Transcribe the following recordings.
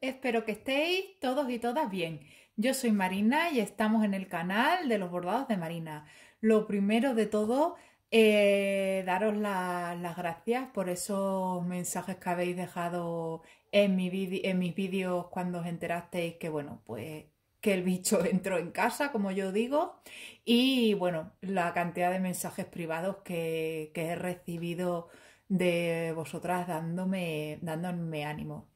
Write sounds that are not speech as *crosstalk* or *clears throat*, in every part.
Espero que estéis todos y todas bien. Yo soy Marina y estamos en el canal de los bordados de Marina. Lo primero de todo, eh, daros las gracias por esos mensajes que habéis dejado en, mis vídeos cuando os enterasteis que, bueno, pues que el bicho *laughs* entró en casa, como yo digo, y bueno, la cantidad de mensajes privados que, he recibido de vosotras dándome, dándome ánimo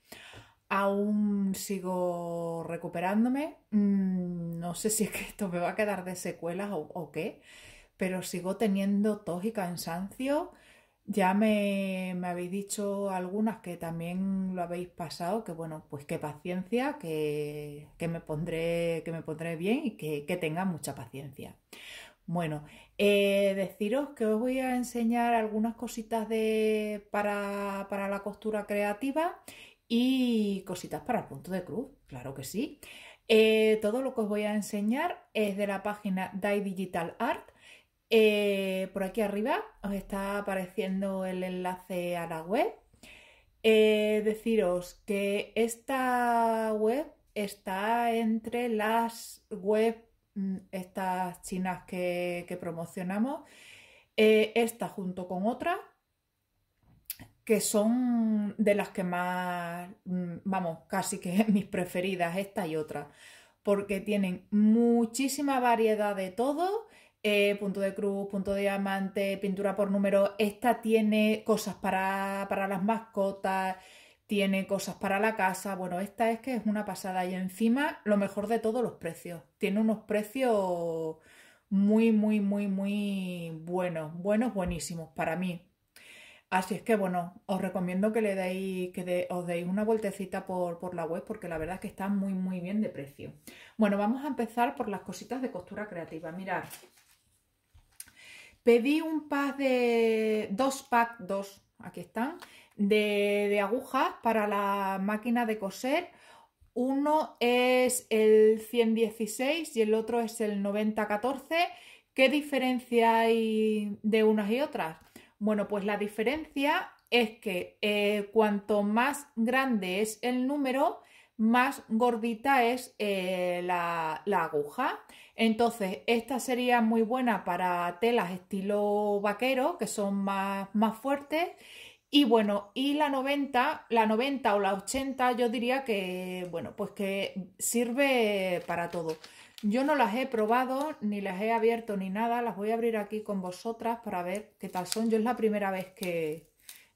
aún sigo recuperándome. Mm, no sé si es que esto me va a quedar de secuelas o, qué, pero sigo teniendo tos y cansancio. Ya me, habéis dicho algunas que también lo habéis pasado, que bueno, pues qué paciencia, que, me, pondré, que me pondré bien y que, que tenga mucha paciencia. Bueno, eh, deciros que os voy a enseñar algunas cositas para, para la costura creativa y cositas para el punto de cruz, claro que sí. Eh, todo lo que os voy a enseñar es de la página Dai Digital Art. Eh, por aquí arriba os está apareciendo el enlace a la web. Eh, deciros que esta web está entre las web, mm, estas chinas que, que promocionamos. esta junto con otra que son de las que más, mm, vamos, casi que *laughs* mis preferidas, esta y otra, porque tienen muchísima variedad de todo. Eh, punto de cruz, punto de diamante, pintura por número. Esta tiene cosas para, para las mascotas, tiene cosas para la casa. Bueno, esta es que es una pasada. Y encima, lo mejor de todos los precios. Tiene unos precios muy, muy, muy, muy buenos. Buenos, buenísimos para mí. Así es que bueno, os recomiendo que le deis, que os deis una vueltecita por, la web porque la verdad es que está muy muy bien de precio. Bueno, vamos a empezar por las cositas de costura creativa. Mirad, pedí un pack de dos pack, dos, aquí están, de, de agujas para la máquina de coser. Uno es el 116 y el otro es el 9014. ¿Qué diferencia hay de unas y otras? Bueno, pues la diferencia es que eh, cuanto más grande es el número, más gordita es eh, la, aguja. Entonces, esta sería muy buena para telas estilo vaquero, que son más, más fuertes. Y bueno, y la 90, la 90 o la 80, yo diría que, bueno, pues que sirve para todo. Yo no las he probado, ni las he abierto, ni nada. Las voy a abrir aquí con vosotras para ver qué tal son. Yo es la primera vez que...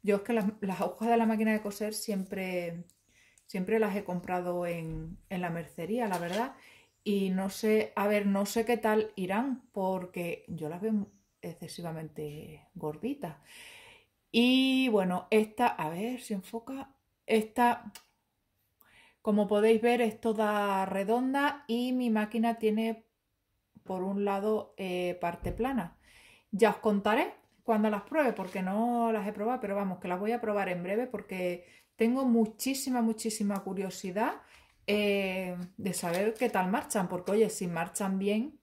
Yo es que las, hojas de la máquina de coser siempre, siempre las he comprado en, en la mercería, la verdad. Y no sé, a ver, no sé qué tal irán, porque yo las veo excesivamente gorditas. Y bueno, esta, a ver si enfoca, esta como podéis ver es toda redonda y mi máquina tiene por un lado eh, parte plana. Ya os contaré cuando las pruebe porque no las he probado, pero vamos, que las voy a probar en breve porque tengo muchísima, muchísima curiosidad eh, de saber qué tal marchan, porque oye, si marchan bien,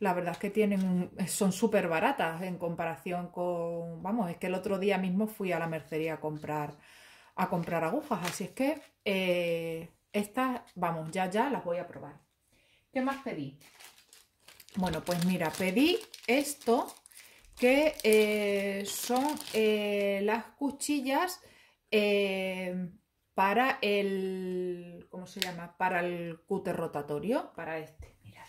la verdad es que tienen, son súper baratas en comparación con, vamos, es que el otro día mismo fui a la mercería a comprar, a comprar agujas, así es que eh, estas, vamos, ya, ya las voy a probar. ¿Qué más pedí? Bueno, pues mira, pedí esto que eh, son eh, las cuchillas eh, para el, ¿cómo se llama? Para el cúter rotatorio, para este, mirad.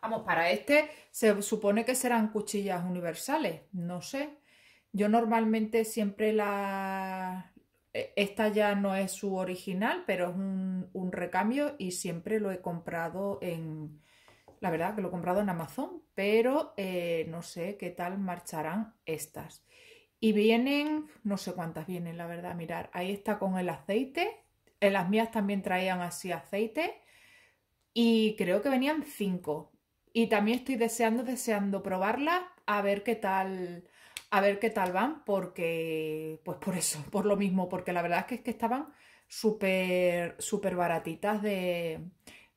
Vamos, para este se supone que serán cuchillas universales, no sé. Yo normalmente siempre la, eh, esta ya no es su original, pero es un, recambio y siempre lo he comprado en... La verdad que lo he comprado en Amazon, pero eh, no sé qué tal marcharán estas. Y vienen, no sé cuántas vienen, la verdad, mirar, ahí está con el aceite. En las mías también traían así aceite. Y creo que venían cinco. Y también estoy deseando, deseando probarlas a ver qué tal, a ver qué tal van, porque, pues por eso, por lo mismo, porque la verdad es que, es que estaban súper, súper baratitas de,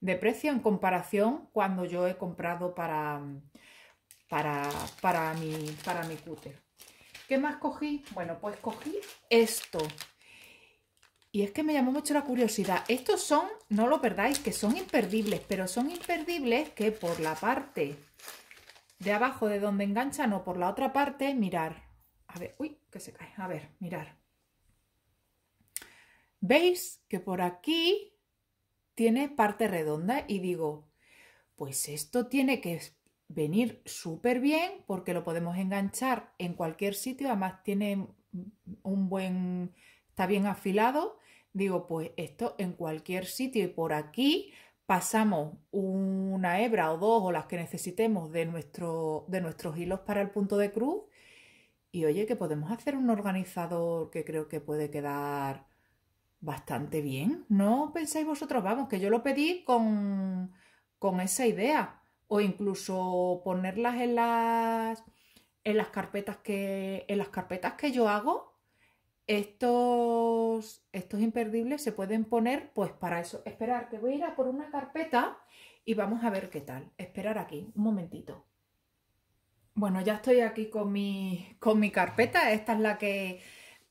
de, precio en comparación cuando yo he comprado para, para, para, mi, para mi cúter. ¿Qué más cogí? Bueno, pues cogí esto. Y es que me llamó mucho la curiosidad. Estos son, no lo perdáis, que son imperdibles, pero son imperdibles que por la parte de abajo de donde engancha, no, por la otra parte, mirar. A ver, uy, que se cae. A ver, mirar. ¿Veis que por aquí tiene parte redonda? Y digo, pues esto tiene que venir súper bien porque lo podemos enganchar en cualquier sitio. Además tiene un buen... está bien afilado. Digo, pues esto en cualquier sitio y por aquí pasamos una hebra o dos o las que necesitemos de, de nuestros hilos para el punto de cruz y oye que podemos hacer un organizador que creo que puede quedar bastante bien. No pensáis vosotros, vamos, que yo lo pedí con, con esa idea o incluso ponerlas en las, en las carpetas que en las carpetas que yo hago estos, estos imperdibles se pueden poner pues para eso. Esperar, que voy a ir a por una carpeta y vamos a ver qué tal. Esperar aquí, un momentito. Bueno, ya estoy aquí con mi, con mi carpeta. Esta es la que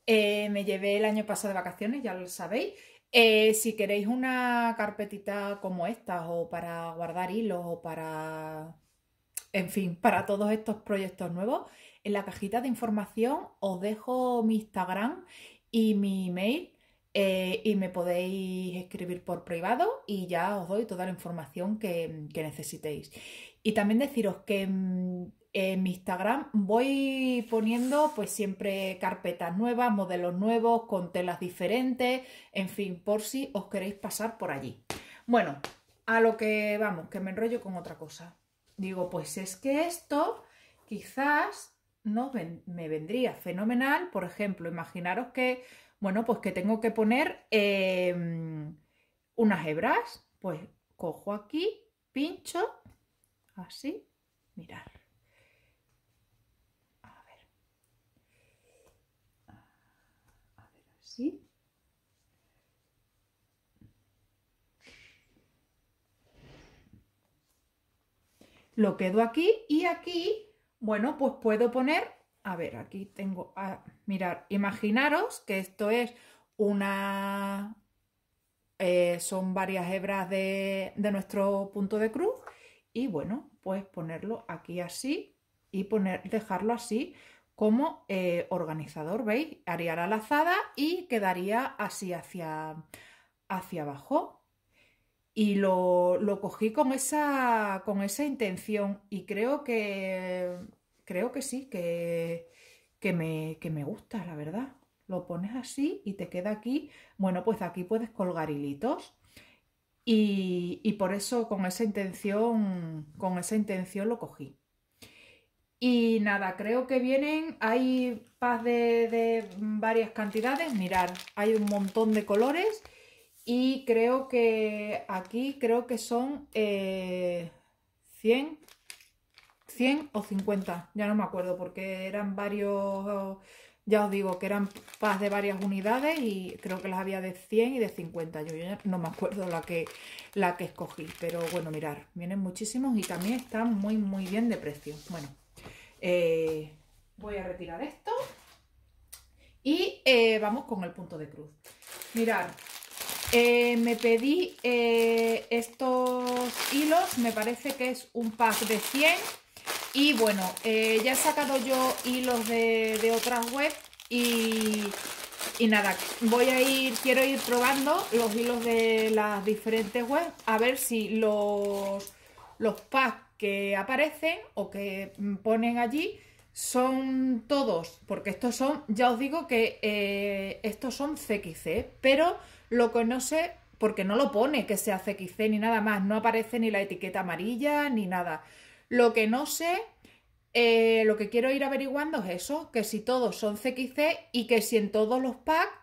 eh, me llevé el año pasado de vacaciones, ya lo sabéis. Eh, si queréis una carpetita como esta o para guardar hilos o para en fin, para todos estos proyectos nuevos, en la cajita de información os dejo mi Instagram y mi email eh, y me podéis escribir por privado y ya os doy toda la información que, necesitéis. Y también deciros que en mi Instagram voy poniendo pues siempre carpetas nuevas, modelos nuevos, con telas diferentes, en fin, por si os queréis pasar por allí. Bueno, a lo que vamos, que me enrollo con otra cosa digo, pues es que esto quizás no me vendría fenomenal. Por ejemplo, imaginaros que, bueno, pues que tengo que poner em, unas hebras. Pues cojo aquí, pincho, así, mirar. A ver. A ver, así. lo quedo aquí y aquí, bueno, pues puedo poner, a ver, aquí tengo, a mirar, imaginaros que esto es una, eh, son varias hebras de, nuestro punto de cruz y bueno, pues ponerlo aquí así y poner, dejarlo así como eh, organizador, ¿veis? Haría la lazada y quedaría así hacia, hacia abajo y lo, cogí con esa, con esa intención y creo que, creo que sí, que, que, me, gusta, la verdad. Lo pones así y te queda aquí. Bueno, pues aquí puedes colgar hilitos. Y, por eso con esa intención, con esa intención lo cogí. Y nada, creo que vienen, hay paz de, de varias cantidades. Mirar, hay un montón de colores y creo que aquí creo que son 100, eh, 100 o 50, ya no me acuerdo porque eran varios, ya os digo que eran paz de varias unidades y creo que las había de 100 y de 50, yo, no me acuerdo la que, la que escogí, pero bueno, mirar, vienen muchísimos y también están muy muy bien de precio. Bueno, eh, voy a retirar esto y eh, vamos con el punto de cruz. Mirar, eh, me pedí eh, estos hilos, me parece que es un pack de 100. Y bueno, eh, ya he sacado yo hilos de, otras webs y, nada, voy a ir, quiero ir probando los hilos de las diferentes webs a ver si los, los packs que aparecen o que ponen allí son todos, porque estos son, ya os digo que estos son CXC, pero lo que no sé, porque no lo pone que sea CXC ni nada más, no aparece ni la etiqueta amarilla ni nada. Lo que no sé, eh, lo que quiero ir averiguando es eso, que si todos son CXC y que si en todos los packs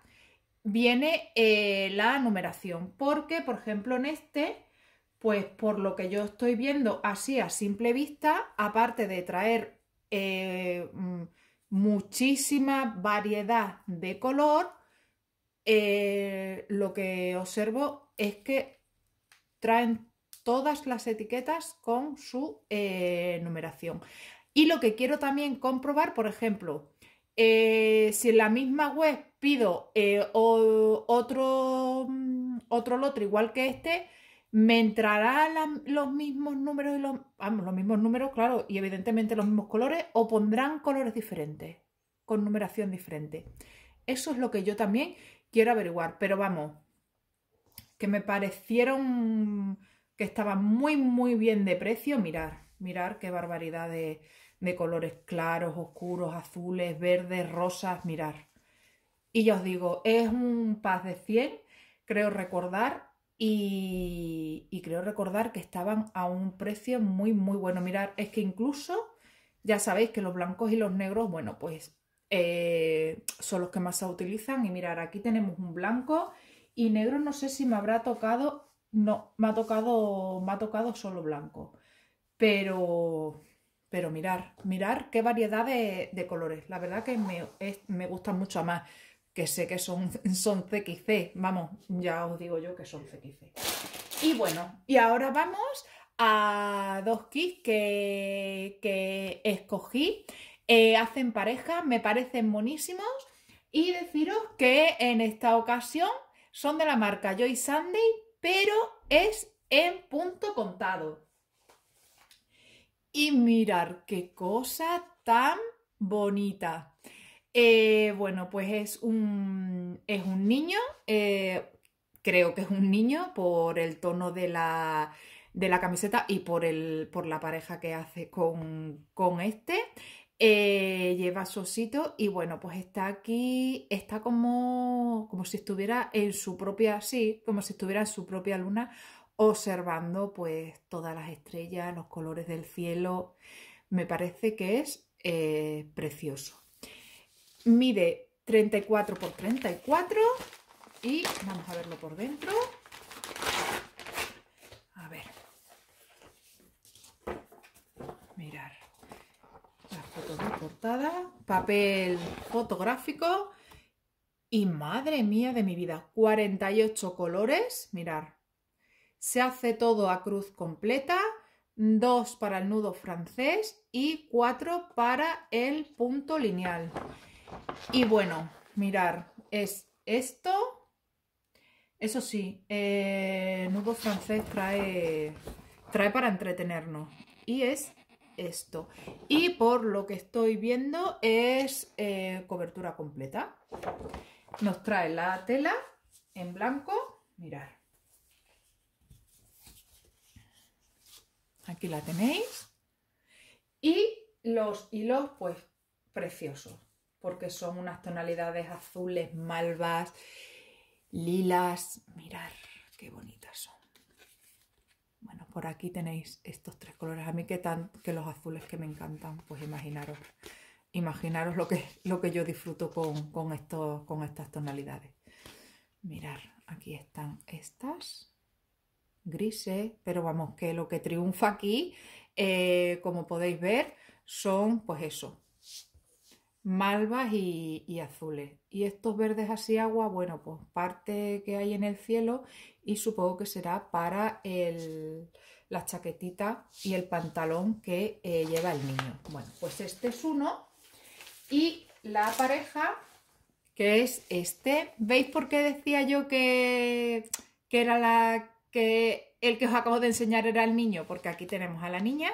viene eh, la numeración, porque por ejemplo en este, pues por lo que yo estoy viendo así a simple vista, aparte de traer eh, mm, muchísima variedad de color, eh, lo que observo es que traen todas las etiquetas con su eh, numeración. Y lo que quiero también comprobar, por ejemplo, eh, si en la misma web pido otro, mm, otro lote igual que este, me entrarán los mismos números y los, los mismos números, claro, y evidentemente los mismos colores, o pondrán colores diferentes, con numeración diferente. Eso es lo que yo también quiero averiguar, pero vamos, que me parecieron que estaban muy, muy bien de precio. Mirar, mirar qué barbaridad de, colores claros, oscuros, azules, verdes, rosas, mirar. Y ya os digo, es un paz de 100, creo recordar, y, y, creo recordar que estaban a un precio muy, muy bueno. Mirar, es que incluso, ya sabéis que los blancos y los negros, bueno, pues eh, son los que más se utilizan. Y mirar, aquí tenemos un blanco y negro no sé si me habrá tocado, no, me ha tocado, me ha tocado solo blanco. Pero, pero mirar, mirar qué variedad de, colores. La verdad que me, gustan mucho más, que sé que son, *laughs* son CXC. Vamos, ya os digo yo que son CXC. Y bueno, y ahora vamos a dos kits que, que escogí eh, hacen pareja, me parecen buenísimos. Y deciros que en esta ocasión son de la marca Joy Sunday, pero es en punto contado. Y mirar qué cosa tan bonita. Eh, bueno, pues es un, es un niño, eh, creo que es un niño por el tono de la, camiseta y por, el, por la pareja que hace con, con este. Eh, lleva su osito y bueno, pues está aquí, está como, como si estuviera en su propia, sí, como si estuviera en su propia luna, observando pues todas las estrellas, los colores del cielo. Me parece que es eh, precioso. Mide 34 por 34 y vamos a verlo por dentro. portada, papel fotográfico y madre mía de mi vida, 48 colores, mirar. Se hace todo a cruz completa, dos para el nudo francés y cuatro para el punto lineal. Y bueno, mirar, es esto. Eso sí, el eh, nudo francés trae, trae para entretenernos. Y es esto. Y por lo que estoy viendo es eh, cobertura completa. Nos trae la tela en blanco. Mirar. Aquí la tenéis. Y los hilos, pues, preciosos. Porque son unas tonalidades azules, malvas, lilas. Mirar qué bonitas son por aquí tenéis estos tres colores. A mí que, tan, que los azules que me encantan, pues imaginaros, imaginaros lo que, lo que yo disfruto con, con, con estas tonalidades. Mirar, aquí están estas, grises, pero vamos, que lo que triunfa aquí, eh, como podéis ver, son pues eso, malvas y, azules. Y estos verdes así agua, bueno, pues parte que hay en el cielo y supongo que será para el, la chaquetita y el pantalón que eh, lleva el niño. Bueno, pues este es uno y la pareja que es este. ¿Veis por qué decía yo que, que era la que el que os acabo de enseñar era el niño? Porque aquí tenemos a la niña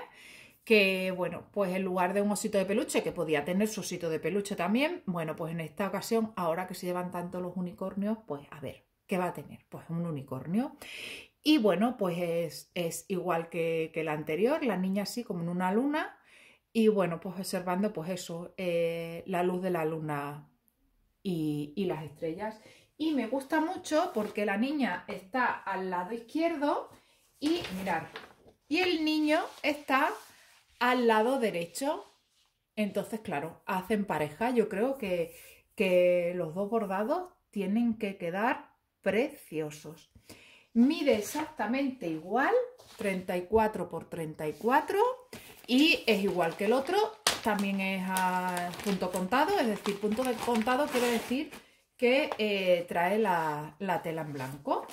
que bueno, pues en lugar de un osito de peluche, que podía tener su osito de peluche también, bueno, pues en esta ocasión, ahora que se llevan tanto los unicornios, pues a ver, ¿qué va a tener? Pues un unicornio. Y bueno, pues es, igual que, la anterior, la niña así como en una luna, y bueno, pues observando pues eso, eh, la luz de la luna y, y las estrellas. Y me gusta mucho porque la niña está al lado izquierdo y mirar, y el niño está al lado derecho. Entonces, claro, hacen pareja. Yo creo que, que los dos bordados tienen que quedar preciosos. Mide exactamente igual, 34 por 34 y es igual que el otro, también es a punto contado, es decir, punto de contado quiere decir que eh, trae la, la tela en blanco.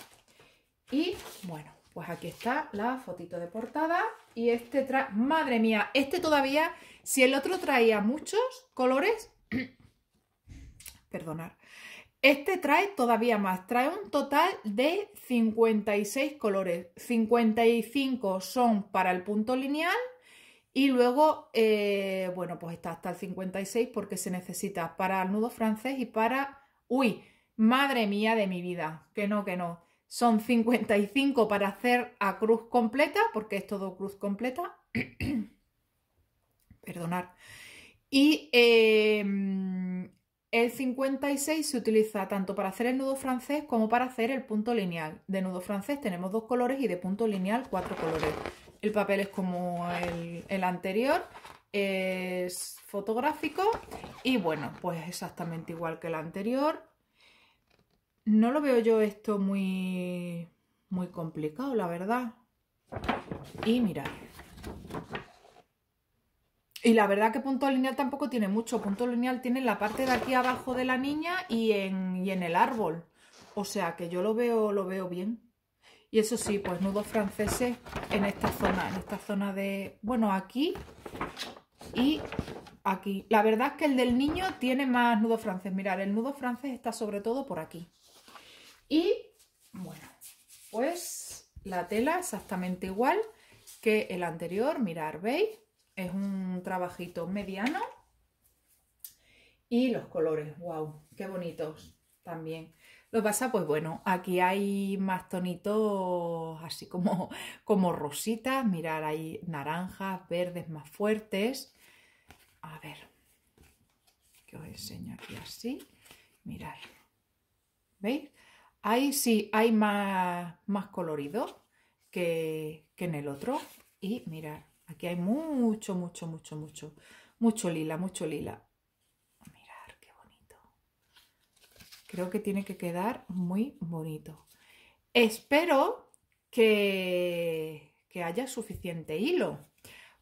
Y bueno, pues aquí está la fotito de portada y este trae... ¡Madre mía! Este todavía, si el otro traía muchos colores... *coughs* perdonar. Este trae todavía más, trae un total de 56 colores. 55 son para el punto lineal y luego, eh, bueno, pues está hasta el 56 porque se necesita para el nudo francés y para... ¡Uy! Madre mía de mi vida, que no, que no son 55 para hacer a cruz completa, porque es todo cruz completa. *clears throat* Perdonar. Y em, el 56 se utiliza tanto para hacer el nudo francés como para hacer el punto lineal. De nudo francés tenemos dos colores y de punto lineal cuatro colores. El papel es como el, el anterior, es fotográfico y bueno, pues exactamente igual que el anterior. No lo veo yo esto muy, muy complicado, la verdad. Y mirad. Y la verdad que punto lineal tampoco tiene mucho. Punto lineal tiene en la parte de aquí abajo de la niña y en, y en el árbol. O sea que yo lo veo, lo veo bien. Y eso sí, pues nudos franceses en esta zona, en esta zona de... Bueno, aquí y aquí. La verdad es que el del niño tiene más nudo francés. Mirad, el nudo francés está sobre todo por aquí. Y bueno, pues la tela exactamente igual que el anterior, mirar, ¿veis? Es un trabajito mediano. Y los colores, wow, qué bonitos también. Lo pasa, pues bueno, aquí hay más tonitos así como, *laughs* como rositas. Mirar, hay naranjas, verdes más fuertes. A ver, que os enseño aquí así. Mirar, ¿veis? Ahí sí hay más, más colorido que, en el otro. Y mirad, aquí hay mucho, mucho, mucho, mucho, mucho lila, mucho lila. Mirad qué bonito. Creo que tiene que quedar muy bonito. Espero que, que haya suficiente hilo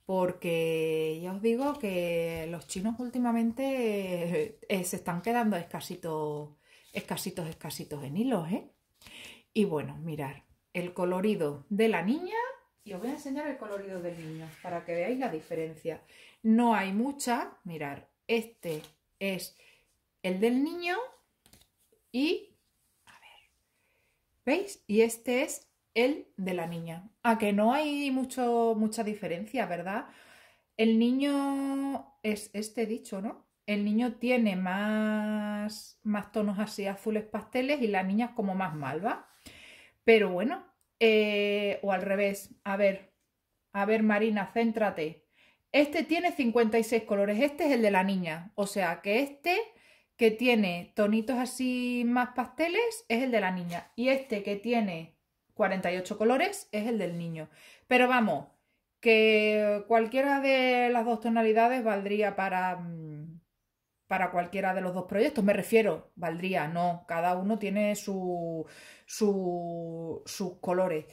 porque ya os digo que los chinos últimamente eh, se están quedando escasitos escasitos, escasitos en hilos, ¿eh? Y bueno, mirar el colorido de la niña y os voy a enseñar el colorido del niño para que veáis la diferencia. No hay mucha, mirar, este es el del niño y, a ver, ¿veis? Y este es el de la niña. A ah, que no hay mucho, mucha diferencia, ¿verdad? El niño es este dicho, ¿no? el niño tiene más, más tonos así azules pasteles y la niña es como más malva. Pero bueno, eh, o al revés, a ver, a ver Marina, céntrate. Este tiene 56 colores, este es el de la niña, o sea que este que tiene tonitos así más pasteles es el de la niña y este que tiene 48 colores es el del niño. Pero vamos, que cualquiera de las dos tonalidades valdría para mm, para cualquiera de los dos proyectos, me refiero, valdría, no, cada uno tiene su, su, sus colores.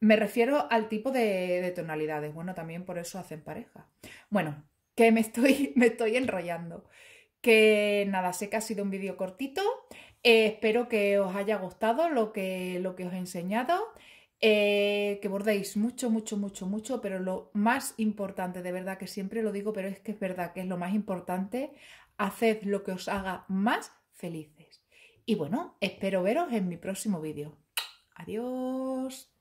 Me refiero al tipo de, tonalidades, bueno, también por eso hacen pareja. Bueno, que me estoy, *laughs* me estoy enrollando. Que nada, sé que ha sido un vídeo cortito, eh, espero que os haya gustado lo que, lo que os he enseñado. Eh, que bordéis mucho, mucho, mucho, mucho, pero lo más importante, de verdad que siempre lo digo, pero es que es verdad que es lo más importante, haced lo que os haga más felices. Y bueno, espero veros en mi próximo vídeo. Adiós.